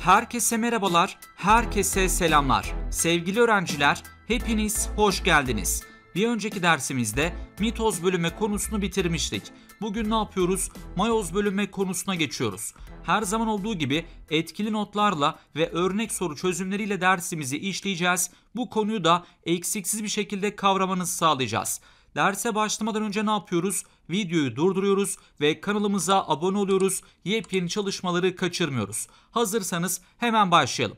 Herkese merhabalar, herkese selamlar. Sevgili öğrenciler, hepiniz hoş geldiniz. Bir önceki dersimizde mitoz bölünme konusunu bitirmiştik. Bugün ne yapıyoruz? Mayoz bölünme konusuna geçiyoruz. Her zaman olduğu gibi etkili notlarla ve örnek soru çözümleriyle dersimizi işleyeceğiz. Bu konuyu da eksiksiz bir şekilde kavramanızı sağlayacağız. Derse başlamadan önce ne yapıyoruz? Videoyu durduruyoruz ve kanalımıza abone oluyoruz. Yepyeni çalışmaları kaçırmıyoruz. Hazırsanız hemen başlayalım.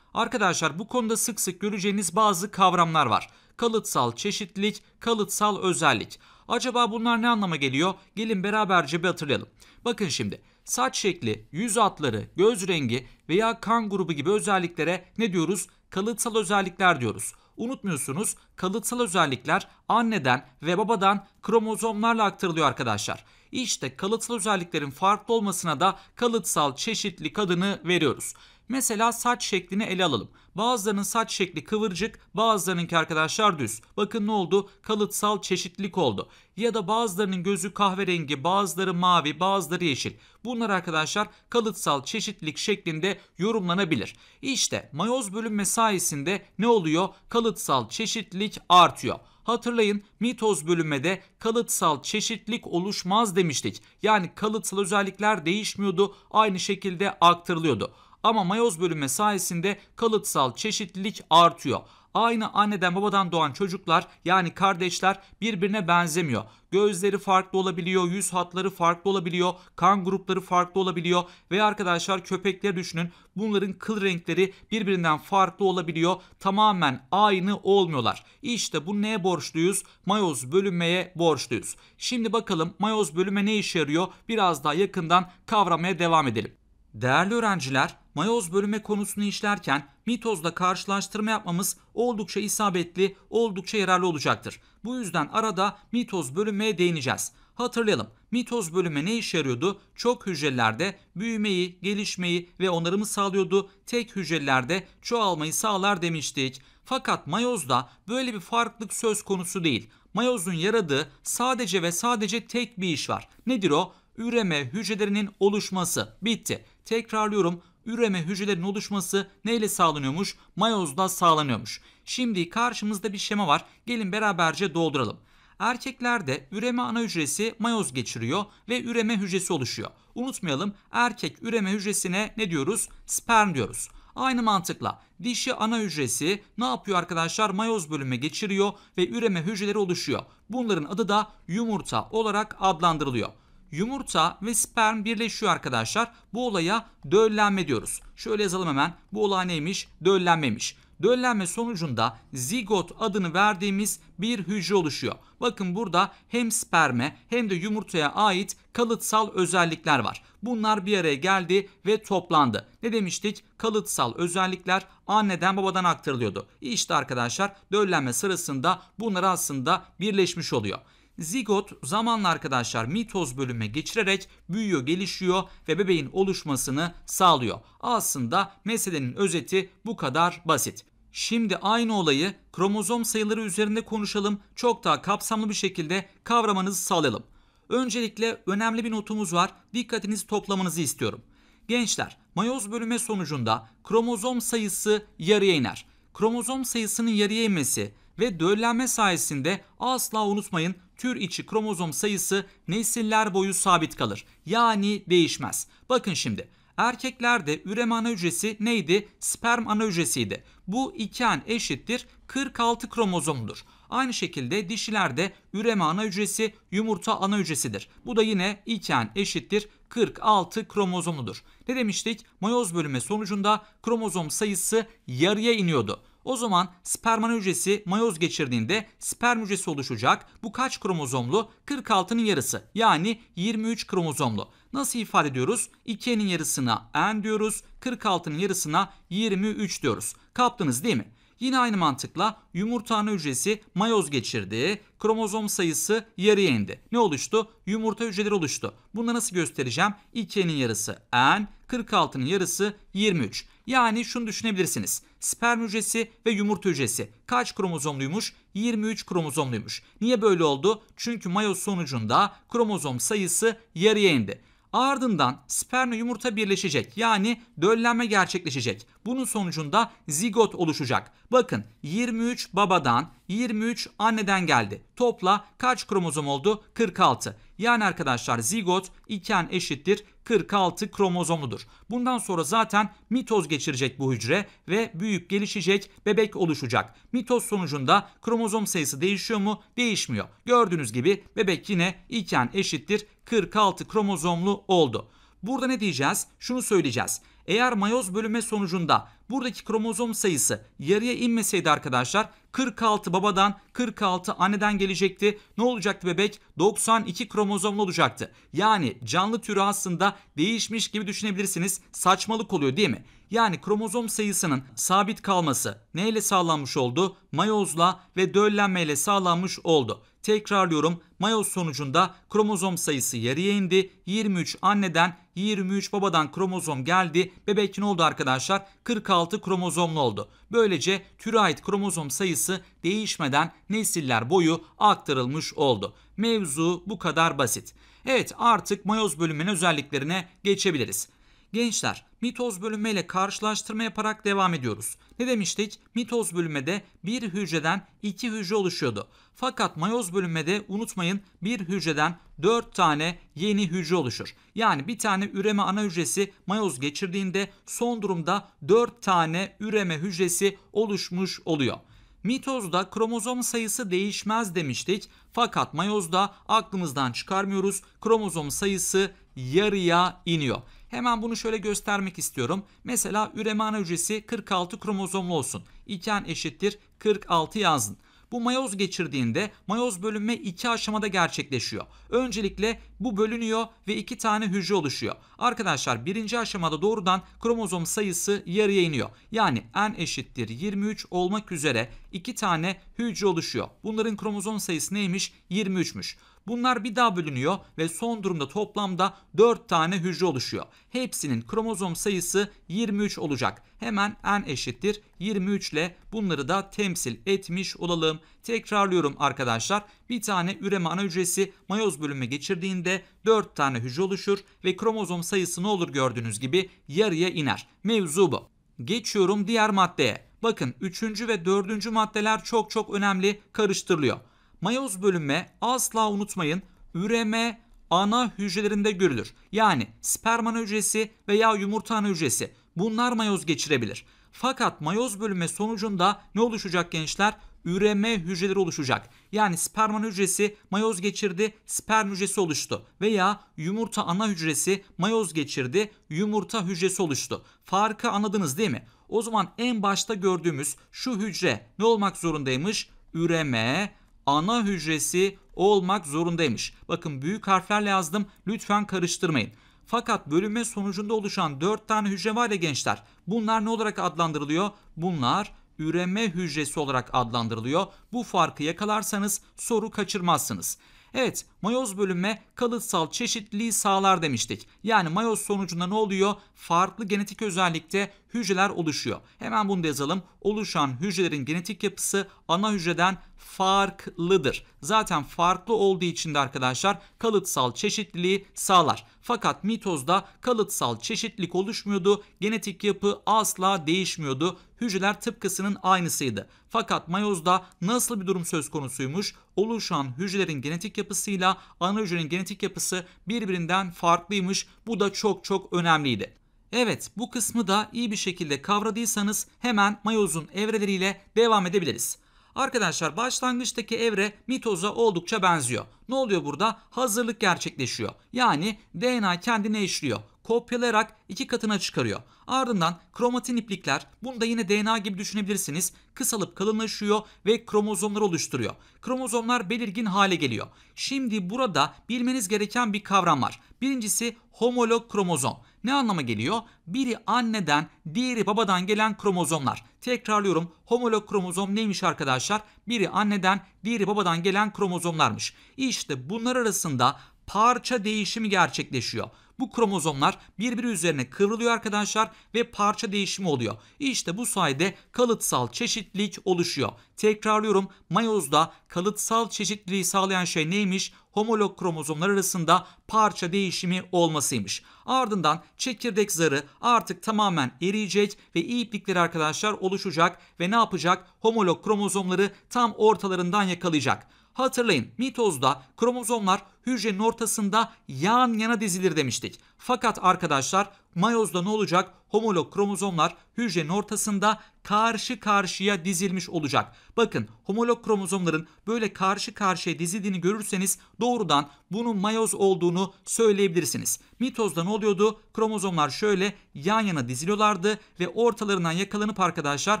Arkadaşlar bu konuda sık sık göreceğiniz bazı kavramlar var. Kalıtsal çeşitlilik, kalıtsal özellik. Acaba bunlar ne anlama geliyor? Gelin beraberce bir hatırlayalım. Bakın şimdi saç şekli, yüz hatları, göz rengi veya kan grubu gibi özelliklere ne diyoruz? Kalıtsal özellikler diyoruz. Unutmuyorsunuz kalıtsal özellikler anneden ve babadan kromozomlarla aktarılıyor arkadaşlar. İşte kalıtsal özelliklerin farklı olmasına da kalıtsal çeşitlilik adını veriyoruz. Mesela saç şeklini ele alalım. Bazılarının saç şekli kıvırcık, bazılarınınki arkadaşlar düz. Bakın ne oldu? Kalıtsal çeşitlilik oldu. Ya da bazılarının gözü kahverengi, bazıları mavi, bazıları yeşil. Bunlar arkadaşlar kalıtsal çeşitlilik şeklinde yorumlanabilir. İşte mayoz bölünme sayesinde ne oluyor? Kalıtsal çeşitlilik artıyor. Hatırlayın mitoz bölünmede kalıtsal çeşitlilik oluşmaz demiştik. Yani kalıtsal özellikler değişmiyordu, aynı şekilde aktarılıyordu. Ama mayoz bölünme sayesinde kalıtsal çeşitlilik artıyor. Aynı anneden babadan doğan çocuklar yani kardeşler birbirine benzemiyor. Gözleri farklı olabiliyor, yüz hatları farklı olabiliyor, kan grupları farklı olabiliyor ve arkadaşlar köpekleri düşünün. Bunların kıl renkleri birbirinden farklı olabiliyor. Tamamen aynı olmuyorlar. İşte bu neye borçluyuz? Mayoz bölünmeye borçluyuz. Şimdi bakalım mayoz bölünme ne işe yarıyor? Biraz daha yakından kavramaya devam edelim. Değerli öğrenciler, mayoz bölünme konusunu işlerken mitozla karşılaştırma yapmamız oldukça isabetli, oldukça yararlı olacaktır. Bu yüzden arada mitoz bölünmeye değineceğiz. Hatırlayalım. Mitoz bölünme ne işe yarıyordu? Çok hücrelerde büyümeyi, gelişmeyi ve onarımı sağlıyordu. Tek hücrelerde çoğalmayı sağlar demiştik. Fakat mayozda böyle bir farklılık söz konusu değil. Mayozun yaradığı sadece ve sadece tek bir iş var. Nedir o? Üreme hücrelerinin oluşması. Bitti. Tekrarlıyorum üreme hücrelerin oluşması neyle sağlanıyormuş? Mayozda sağlanıyormuş. Şimdi karşımızda bir şema var. Gelin beraberce dolduralım. Erkeklerde üreme ana hücresi mayoz geçiriyor ve üreme hücresi oluşuyor. Unutmayalım erkek üreme hücresine ne diyoruz? Sperm diyoruz. Aynı mantıkla dişi ana hücresi ne yapıyor arkadaşlar? Mayoz bölüme geçiriyor ve üreme hücreleri oluşuyor. Bunların adı da yumurta olarak adlandırılıyor yumurta ve sperm birleşiyor arkadaşlar. Bu olaya döllenme diyoruz. Şöyle yazalım hemen. Bu olay neymiş? Döllenmemiş. Döllenme sonucunda zigot adını verdiğimiz bir hücre oluşuyor. Bakın burada hem sperme hem de yumurtaya ait kalıtsal özellikler var. Bunlar bir araya geldi ve toplandı. Ne demiştik? Kalıtsal özellikler anneden babadan aktarılıyordu. İşte arkadaşlar döllenme sırasında bunlar aslında birleşmiş oluyor. Zigot zamanla arkadaşlar mitoz bölüme geçirerek büyüyor, gelişiyor ve bebeğin oluşmasını sağlıyor. Aslında meselenin özeti bu kadar basit. Şimdi aynı olayı kromozom sayıları üzerinde konuşalım. Çok daha kapsamlı bir şekilde kavramanızı sağlayalım. Öncelikle önemli bir notumuz var. Dikkatinizi toplamanızı istiyorum. Gençler, mayoz bölüme sonucunda kromozom sayısı yarıya iner. Kromozom sayısının yarıya inmesi ve döllenme sayesinde asla unutmayın tür içi kromozom sayısı nesiller boyu sabit kalır. Yani değişmez. Bakın şimdi. Erkeklerde üreme ana hücresi neydi? Sperm ana hücresiydi. Bu 2n eşittir 46 kromozomdur. Aynı şekilde dişilerde üreme ana hücresi yumurta ana hücresidir. Bu da yine iken eşittir 46 kromozomudur. Ne demiştik? Mayoz bölünme sonucunda kromozom sayısı yarıya iniyordu. O zaman sperman hücresi mayoz geçirdiğinde sperm hücresi oluşacak. Bu kaç kromozomlu? 46'nın yarısı yani 23 kromozomlu. Nasıl ifade ediyoruz? 2'nin yarısına n diyoruz, 46'nın yarısına 23 diyoruz. Kaptınız değil mi? Yine aynı mantıkla yumurta ana hücresi mayoz geçirdi. Kromozom sayısı yarıya indi. Ne oluştu? Yumurta hücreleri oluştu. Bunu nasıl göstereceğim? 2'nin yarısı n, 46'nın yarısı 23. Yani şunu düşünebilirsiniz sperm hücresi ve yumurta hücresi kaç kromozomluymuş? 23 kromozomluymuş. Niye böyle oldu? Çünkü mayoz sonucunda kromozom sayısı yarıya indi. Ardından sperm ve yumurta birleşecek. Yani döllenme gerçekleşecek. Bunun sonucunda zigot oluşacak. Bakın 23 babadan 23 anneden geldi. Topla kaç kromozom oldu? 46. Yani arkadaşlar zigot iken eşittir 46 kromozomudur. Bundan sonra zaten mitoz geçirecek bu hücre ve büyük gelişecek, bebek oluşacak. Mitoz sonucunda kromozom sayısı değişiyor mu? Değişmiyor. Gördüğünüz gibi bebek yine iken eşittir 46 kromozomlu oldu. Burada ne diyeceğiz? Şunu söyleyeceğiz. Eğer mayoz bölünme sonucunda buradaki kromozom sayısı yarıya inmeseydi arkadaşlar 46 babadan 46 anneden gelecekti. Ne olacaktı bebek? 92 kromozomlu olacaktı. Yani canlı türü aslında değişmiş gibi düşünebilirsiniz. Saçmalık oluyor değil mi? yani kromozom sayısının sabit kalması neyle sağlanmış oldu? Mayozla ve döllenmeyle sağlanmış oldu. Tekrarlıyorum mayoz sonucunda kromozom sayısı yarıya indi. 23 anneden 23 babadan kromozom geldi. Bebek ne oldu arkadaşlar? 46 kromozomlu oldu. Böylece türe ait kromozom sayısı değişmeden nesiller boyu aktarılmış oldu. Mevzu bu kadar basit. Evet artık mayoz bölümünün özelliklerine geçebiliriz. Gençler mitoz bölünme ile karşılaştırma yaparak devam ediyoruz. Ne demiştik? Mitoz bölünmede bir hücreden iki hücre oluşuyordu. Fakat mayoz bölünmede unutmayın bir hücreden dört tane yeni hücre oluşur. Yani bir tane üreme ana hücresi mayoz geçirdiğinde son durumda dört tane üreme hücresi oluşmuş oluyor. Mitozda kromozom sayısı değişmez demiştik. Fakat mayozda aklımızdan çıkarmıyoruz. Kromozom sayısı yarıya iniyor. Hemen bunu şöyle göstermek istiyorum. Mesela üreme ana hücresi 46 kromozomlu olsun. 2 eşittir 46 yazın. Bu mayoz geçirdiğinde mayoz bölünme iki aşamada gerçekleşiyor. Öncelikle bu bölünüyor ve iki tane hücre oluşuyor. Arkadaşlar birinci aşamada doğrudan kromozom sayısı yarıya iniyor. Yani n eşittir 23 olmak üzere 2 tane hücre oluşuyor. Bunların kromozom sayısı neymiş? 23'müş. Bunlar bir daha bölünüyor ve son durumda toplamda 4 tane hücre oluşuyor. Hepsinin kromozom sayısı 23 olacak. Hemen n eşittir 23 ile bunları da temsil etmiş olalım. Tekrarlıyorum arkadaşlar. Bir tane üreme ana hücresi mayoz bölünme geçirdiğinde 4 tane hücre oluşur ve kromozom sayısı ne olur gördüğünüz gibi yarıya iner. Mevzu bu. Geçiyorum diğer maddeye. Bakın 3. ve 4. maddeler çok çok önemli karıştırılıyor. Mayoz bölünme asla unutmayın üreme ana hücrelerinde görülür. Yani sperman hücresi veya yumurta ana hücresi bunlar mayoz geçirebilir. Fakat mayoz bölünme sonucunda ne oluşacak gençler? Üreme hücreleri oluşacak. Yani sperman hücresi mayoz geçirdi, sperm hücresi oluştu. Veya yumurta ana hücresi mayoz geçirdi, yumurta hücresi oluştu. Farkı anladınız değil mi? O zaman en başta gördüğümüz şu hücre ne olmak zorundaymış? Üreme ana hücresi olmak zorundaymış. Bakın büyük harflerle yazdım. Lütfen karıştırmayın. Fakat bölünme sonucunda oluşan 4 tane hücre var ya gençler. Bunlar ne olarak adlandırılıyor? Bunlar üreme hücresi olarak adlandırılıyor. Bu farkı yakalarsanız soru kaçırmazsınız. Evet mayoz bölünme kalıtsal çeşitliliği sağlar demiştik. Yani mayoz sonucunda ne oluyor? Farklı genetik özellikte hücreler oluşuyor. Hemen bunu da yazalım. Oluşan hücrelerin genetik yapısı ana hücreden farklıdır. Zaten farklı olduğu için de arkadaşlar kalıtsal çeşitliliği sağlar. Fakat mitozda kalıtsal çeşitlilik oluşmuyordu. Genetik yapı asla değişmiyordu. Hücreler tıpkısının aynısıydı. Fakat mayozda nasıl bir durum söz konusuymuş? Oluşan hücrelerin genetik yapısıyla ana hücrenin genetik yapısı birbirinden farklıymış. Bu da çok çok önemliydi. Evet bu kısmı da iyi bir şekilde kavradıysanız hemen mayozun evreleriyle devam edebiliriz. Arkadaşlar başlangıçtaki evre mitoza oldukça benziyor. Ne oluyor burada? Hazırlık gerçekleşiyor. Yani DNA kendine işliyor kopyalayarak iki katına çıkarıyor. Ardından kromatin iplikler, bunu da yine DNA gibi düşünebilirsiniz, kısalıp kalınlaşıyor ve kromozomlar oluşturuyor. Kromozomlar belirgin hale geliyor. Şimdi burada bilmeniz gereken bir kavram var. Birincisi homolog kromozom. Ne anlama geliyor? Biri anneden, diğeri babadan gelen kromozomlar. Tekrarlıyorum. Homolog kromozom neymiş arkadaşlar? Biri anneden, diğeri babadan gelen kromozomlarmış. İşte bunlar arasında parça değişimi gerçekleşiyor. Bu kromozomlar birbiri üzerine kıvrılıyor arkadaşlar ve parça değişimi oluyor. İşte bu sayede kalıtsal çeşitlilik oluşuyor. Tekrarlıyorum mayozda kalıtsal çeşitliliği sağlayan şey neymiş? homolog kromozomlar arasında parça değişimi olmasıymış. Ardından çekirdek zarı artık tamamen eriyecek ve iplikleri arkadaşlar oluşacak ve ne yapacak? Homolog kromozomları tam ortalarından yakalayacak. Hatırlayın mitozda kromozomlar hücrenin ortasında yan yana dizilir demiştik. Fakat arkadaşlar mayozda ne olacak? Homolog kromozomlar hücrenin ortasında karşı karşıya dizilmiş olacak. Bakın homolog kromozomların böyle karşı karşıya dizildiğini görürseniz doğrudan bunun mayoz olduğunu söyleyebilirsiniz. Mitozda ne oluyordu? Kromozomlar şöyle yan yana diziliyorlardı ve ortalarından yakalanıp arkadaşlar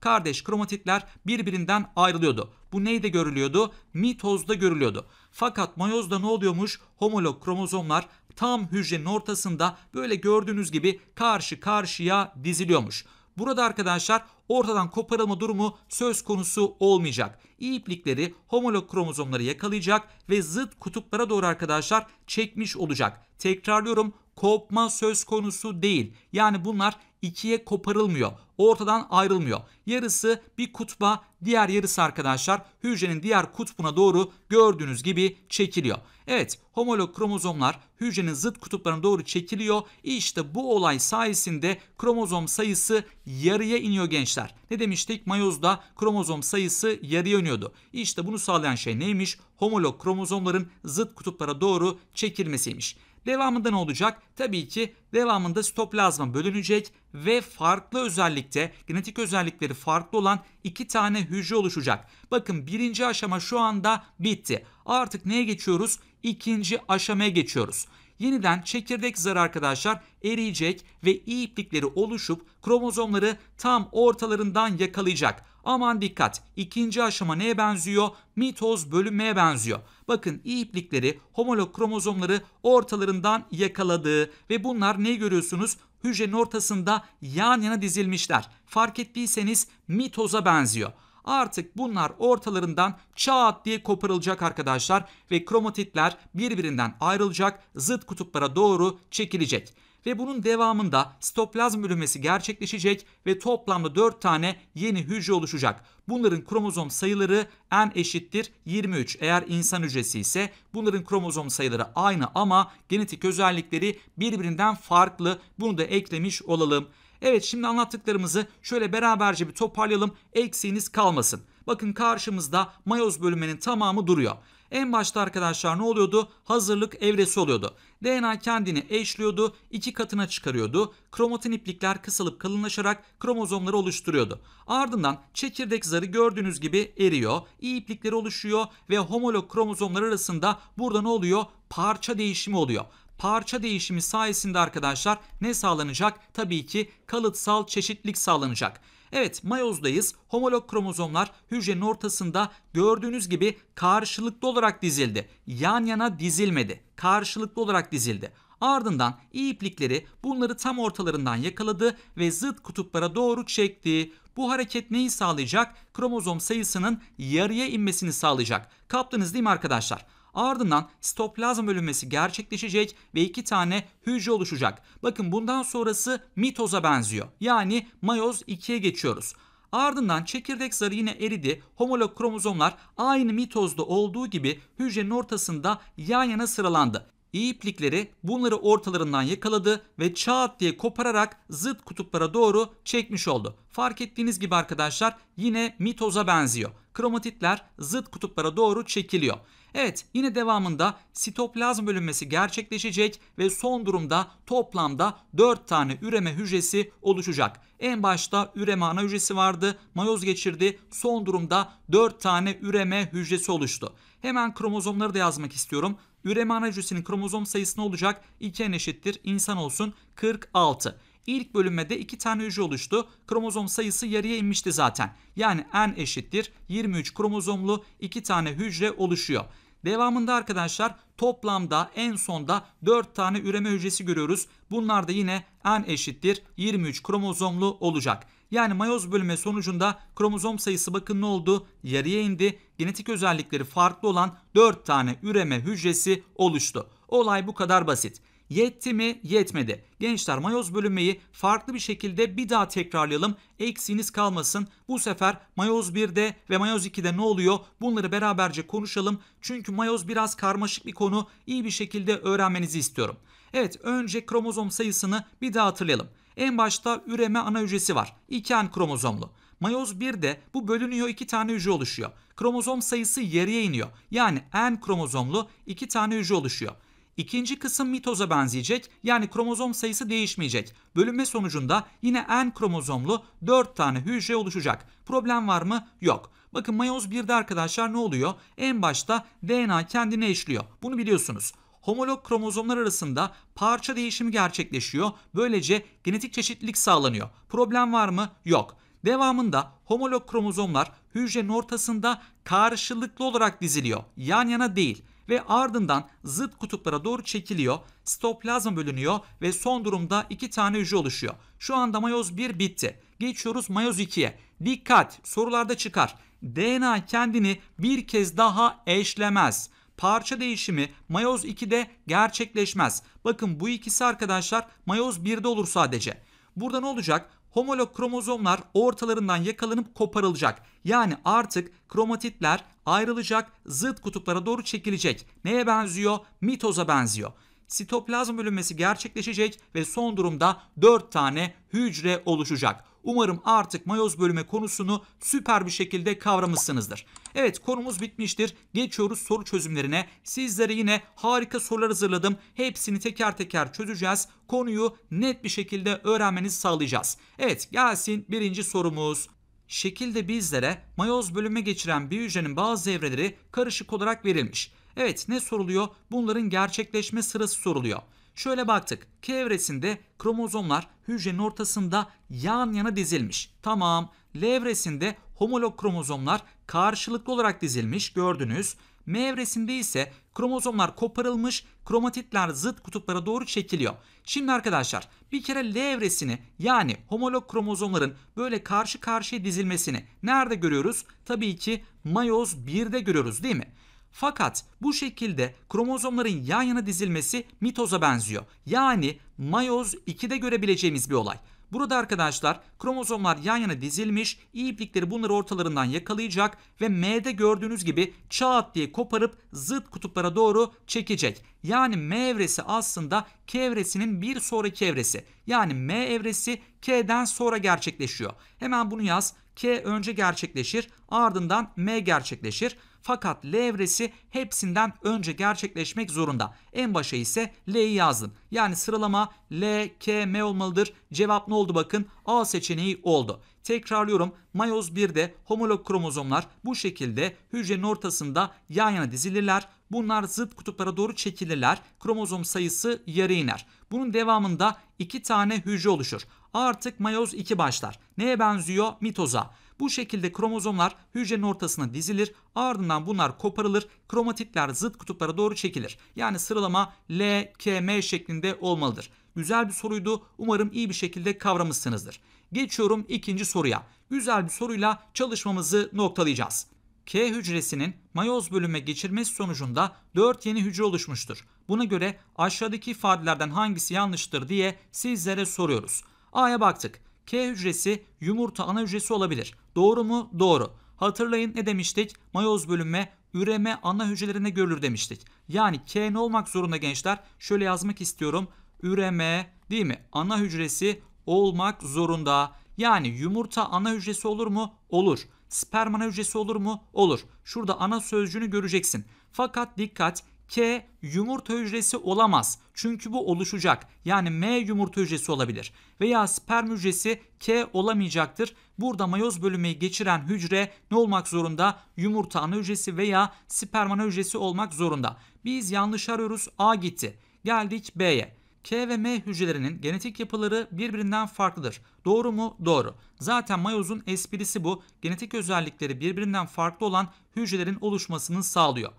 kardeş kromatitler birbirinden ayrılıyordu. Bu neyde görülüyordu? Mitozda görülüyordu. Fakat mayozda ne oluyormuş? Homolog kromozomlar tam hücrenin ortasında böyle gördüğünüz gibi karşı karşıya diziliyormuş. Burada arkadaşlar ortadan koparılma durumu söz konusu olmayacak. İplikleri homolog kromozomları yakalayacak ve zıt kutuplara doğru arkadaşlar çekmiş olacak. Tekrarlıyorum kopma söz konusu değil. Yani bunlar ikiye koparılmıyor. Ortadan ayrılmıyor. Yarısı bir kutba, diğer yarısı arkadaşlar hücrenin diğer kutbuna doğru gördüğünüz gibi çekiliyor. Evet, homolog kromozomlar hücrenin zıt kutuplarına doğru çekiliyor. İşte bu olay sayesinde kromozom sayısı yarıya iniyor gençler. Ne demiştik? Mayozda kromozom sayısı yarıya iniyordu. İşte bunu sağlayan şey neymiş? Homolog kromozomların zıt kutuplara doğru çekilmesiymiş. Devamında ne olacak? Tabii ki devamında stoplazma bölünecek ve farklı özellikte genetik özellikleri farklı olan iki tane hücre oluşacak. Bakın birinci aşama şu anda bitti. Artık neye geçiyoruz? İkinci aşamaya geçiyoruz. Yeniden çekirdek zar arkadaşlar eriyecek ve iplikleri oluşup kromozomları tam ortalarından yakalayacak. Aman dikkat ikinci aşama neye benziyor? Mitoz bölünmeye benziyor. Bakın iplikleri homolog kromozomları ortalarından yakaladığı ve bunlar ne görüyorsunuz? Hücrenin ortasında yan yana dizilmişler. Fark ettiyseniz mitoza benziyor. Artık bunlar ortalarından çat diye koparılacak arkadaşlar ve kromatitler birbirinden ayrılacak, zıt kutuplara doğru çekilecek ve bunun devamında sitoplazm bölünmesi gerçekleşecek ve toplamda 4 tane yeni hücre oluşacak. Bunların kromozom sayıları en eşittir 23. Eğer insan hücresi ise bunların kromozom sayıları aynı ama genetik özellikleri birbirinden farklı. Bunu da eklemiş olalım. Evet şimdi anlattıklarımızı şöyle beraberce bir toparlayalım. Eksiğiniz kalmasın. Bakın karşımızda mayoz bölünmenin tamamı duruyor. En başta arkadaşlar ne oluyordu? Hazırlık evresi oluyordu. DNA kendini eşliyordu, iki katına çıkarıyordu. Kromatin iplikler kısalıp kalınlaşarak kromozomları oluşturuyordu. Ardından çekirdek zarı gördüğünüz gibi eriyor, iyi iplikleri oluşuyor ve homolog kromozomlar arasında burada ne oluyor? Parça değişimi oluyor parça değişimi sayesinde arkadaşlar ne sağlanacak? Tabii ki kalıtsal çeşitlilik sağlanacak. Evet mayozdayız. Homolog kromozomlar hücrenin ortasında gördüğünüz gibi karşılıklı olarak dizildi. Yan yana dizilmedi. Karşılıklı olarak dizildi. Ardından iplikleri bunları tam ortalarından yakaladı ve zıt kutuplara doğru çekti. Bu hareket neyi sağlayacak? Kromozom sayısının yarıya inmesini sağlayacak. Kaptınız değil mi arkadaşlar? Ardından sitoplazm bölünmesi gerçekleşecek ve iki tane hücre oluşacak. Bakın bundan sonrası mitoza benziyor. Yani mayoz 2'ye geçiyoruz. Ardından çekirdek zarı yine eridi. Homolog kromozomlar aynı mitozda olduğu gibi hücrenin ortasında yan yana sıralandı. İplikleri bunları ortalarından yakaladı ve çat diye kopararak zıt kutuplara doğru çekmiş oldu. Fark ettiğiniz gibi arkadaşlar yine mitoza benziyor kromatitler zıt kutuplara doğru çekiliyor. Evet yine devamında sitoplazm bölünmesi gerçekleşecek ve son durumda toplamda 4 tane üreme hücresi oluşacak. En başta üreme ana hücresi vardı, mayoz geçirdi, son durumda 4 tane üreme hücresi oluştu. Hemen kromozomları da yazmak istiyorum. Üreme ana hücresinin kromozom sayısı ne olacak? 2 eşittir insan olsun 46. İlk bölünmede 2 tane hücre oluştu. Kromozom sayısı yarıya inmişti zaten. Yani n eşittir 23 kromozomlu 2 tane hücre oluşuyor. Devamında arkadaşlar toplamda en sonda 4 tane üreme hücresi görüyoruz. Bunlar da yine n eşittir 23 kromozomlu olacak. Yani mayoz bölünme sonucunda kromozom sayısı bakın ne oldu? Yarıya indi. Genetik özellikleri farklı olan 4 tane üreme hücresi oluştu. Olay bu kadar basit. Yetti mi? Yetmedi. Gençler mayoz bölünmeyi farklı bir şekilde bir daha tekrarlayalım. Eksiğiniz kalmasın. Bu sefer mayoz 1'de ve mayoz 2'de ne oluyor? Bunları beraberce konuşalım. Çünkü mayoz biraz karmaşık bir konu. İyi bir şekilde öğrenmenizi istiyorum. Evet önce kromozom sayısını bir daha hatırlayalım. En başta üreme ana hücresi var. 2N kromozomlu. Mayoz 1'de bu bölünüyor iki tane hücre oluşuyor. Kromozom sayısı yarıya iniyor. Yani N kromozomlu iki tane hücre oluşuyor. İkinci kısım mitoza benzeyecek yani kromozom sayısı değişmeyecek. Bölünme sonucunda yine en kromozomlu 4 tane hücre oluşacak. Problem var mı? Yok. Bakın mayoz 1'de arkadaşlar ne oluyor? En başta DNA kendine eşliyor. Bunu biliyorsunuz homolog kromozomlar arasında parça değişimi gerçekleşiyor. Böylece genetik çeşitlilik sağlanıyor. Problem var mı? Yok. Devamında homolog kromozomlar hücrenin ortasında karşılıklı olarak diziliyor. Yan yana değil ve ardından zıt kutuplara doğru çekiliyor. stoplazm bölünüyor ve son durumda iki tane hücre oluşuyor. Şu anda mayoz 1 bitti. Geçiyoruz mayoz 2'ye. Dikkat sorularda çıkar. DNA kendini bir kez daha eşlemez. Parça değişimi mayoz 2'de gerçekleşmez. Bakın bu ikisi arkadaşlar mayoz 1'de olur sadece. Burada ne olacak? homolog kromozomlar ortalarından yakalanıp koparılacak. Yani artık kromatitler ayrılacak, zıt kutuplara doğru çekilecek. Neye benziyor? Mitoza benziyor. Sitoplazm bölünmesi gerçekleşecek ve son durumda 4 tane hücre oluşacak. Umarım artık mayoz bölme konusunu süper bir şekilde kavramışsınızdır. Evet konumuz bitmiştir. Geçiyoruz soru çözümlerine. Sizlere yine harika sorular hazırladım. Hepsini teker teker çözeceğiz. Konuyu net bir şekilde öğrenmenizi sağlayacağız. Evet gelsin birinci sorumuz şekilde bizlere mayoz bölüme geçiren bir hücrenin bazı evreleri karışık olarak verilmiş. Evet ne soruluyor? Bunların gerçekleşme sırası soruluyor. Şöyle baktık. K evresinde kromozomlar hücrenin ortasında yan yana dizilmiş. Tamam. L evresinde homolog kromozomlar karşılıklı olarak dizilmiş gördünüz. M evresinde ise kromozomlar koparılmış, kromatitler zıt kutuplara doğru çekiliyor. Şimdi arkadaşlar bir kere L evresini yani homolog kromozomların böyle karşı karşıya dizilmesini nerede görüyoruz? Tabii ki mayoz 1'de görüyoruz değil mi? Fakat bu şekilde kromozomların yan yana dizilmesi mitoza benziyor. Yani mayoz 2'de görebileceğimiz bir olay. Burada arkadaşlar kromozomlar yan yana dizilmiş, iyi iplikleri bunları ortalarından yakalayacak ve M'de gördüğünüz gibi çat diye koparıp zıt kutuplara doğru çekecek. Yani M evresi aslında K evresinin bir sonraki evresi. Yani M evresi K'den sonra gerçekleşiyor. Hemen bunu yaz. K önce gerçekleşir, ardından M gerçekleşir. Fakat levresi hepsinden önce gerçekleşmek zorunda. En başa ise L'yi yazdım. Yani sıralama L, K, M olmalıdır. Cevap ne oldu bakın? A seçeneği oldu. Tekrarlıyorum. Mayoz 1'de homolog kromozomlar bu şekilde hücrenin ortasında yan yana dizilirler. Bunlar zıt kutuplara doğru çekilirler. Kromozom sayısı yarı iner. Bunun devamında iki tane hücre oluşur. Artık mayoz 2 başlar. Neye benziyor? Mitoza. Bu şekilde kromozomlar hücrenin ortasına dizilir. Ardından bunlar koparılır. Kromatitler zıt kutuplara doğru çekilir. Yani sıralama L, K, M şeklinde olmalıdır. Güzel bir soruydu. Umarım iyi bir şekilde kavramışsınızdır. Geçiyorum ikinci soruya. Güzel bir soruyla çalışmamızı noktalayacağız. K hücresinin mayoz bölüme geçirmesi sonucunda 4 yeni hücre oluşmuştur. Buna göre aşağıdaki ifadelerden hangisi yanlıştır diye sizlere soruyoruz. A'ya baktık. K hücresi yumurta ana hücresi olabilir. Doğru mu? Doğru. Hatırlayın ne demiştik? Mayoz bölünme üreme ana hücrelerinde görülür demiştik. Yani K ne olmak zorunda gençler? Şöyle yazmak istiyorum. Üreme değil mi? Ana hücresi olmak zorunda. Yani yumurta ana hücresi olur mu? Olur. Sperm ana hücresi olur mu? Olur. Şurada ana sözcüğünü göreceksin. Fakat dikkat K yumurta hücresi olamaz. Çünkü bu oluşacak. Yani M yumurta hücresi olabilir. Veya sperm hücresi K olamayacaktır. Burada mayoz bölümü geçiren hücre ne olmak zorunda? Yumurta ana hücresi veya sperm ana hücresi olmak zorunda. Biz yanlış arıyoruz. A gitti. Geldik B'ye. K ve M hücrelerinin genetik yapıları birbirinden farklıdır. Doğru mu? Doğru. Zaten mayozun esprisi bu. Genetik özellikleri birbirinden farklı olan hücrelerin oluşmasını sağlıyor.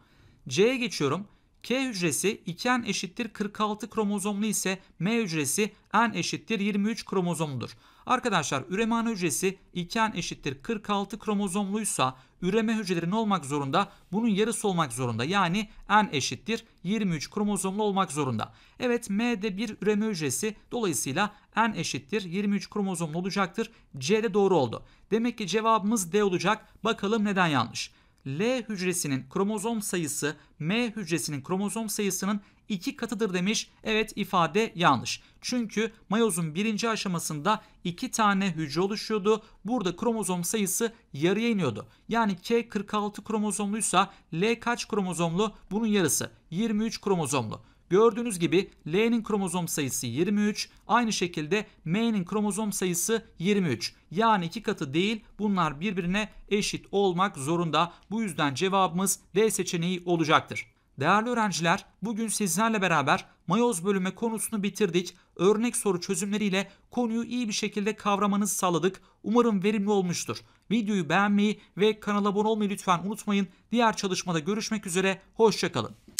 C'ye geçiyorum. K hücresi 2N eşittir 46 kromozomlu ise M hücresi N eşittir 23 kromozomludur. Arkadaşlar üreme hücresi 2N eşittir 46 kromozomluysa üreme hücreleri olmak zorunda? Bunun yarısı olmak zorunda. Yani N eşittir 23 kromozomlu olmak zorunda. Evet M'de bir üreme hücresi dolayısıyla N eşittir 23 kromozomlu olacaktır. C'de doğru oldu. Demek ki cevabımız D olacak. Bakalım neden yanlış. L hücresinin kromozom sayısı M hücresinin kromozom sayısının iki katıdır demiş. Evet ifade yanlış. Çünkü mayozun birinci aşamasında iki tane hücre oluşuyordu. Burada kromozom sayısı yarıya iniyordu. Yani K 46 kromozomluysa L kaç kromozomlu? Bunun yarısı 23 kromozomlu. Gördüğünüz gibi L'nin kromozom sayısı 23. Aynı şekilde M'nin kromozom sayısı 23. Yani iki katı değil bunlar birbirine eşit olmak zorunda. Bu yüzden cevabımız D seçeneği olacaktır. Değerli öğrenciler, bugün sizlerle beraber mayoz bölüme konusunu bitirdik. Örnek soru çözümleriyle konuyu iyi bir şekilde kavramanızı sağladık. Umarım verimli olmuştur. Videoyu beğenmeyi ve kanala abone olmayı lütfen unutmayın. Diğer çalışmada görüşmek üzere, hoşçakalın.